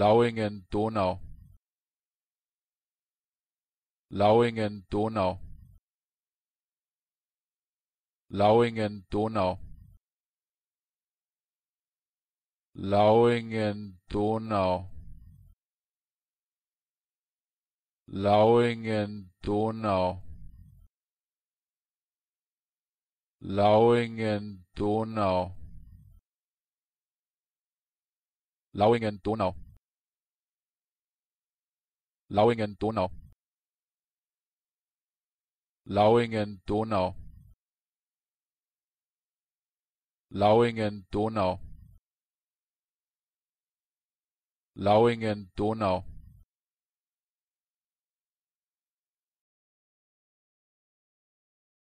Lauingen-Donau Lauingen-Donau Lauingen-Donau Lauingen-Donau Lauingen-Donau Lauingen-Donau Lauingen-Donau Lauingen-Donau Lauingen-Donau Lauingen-Donau Lauingen-Donau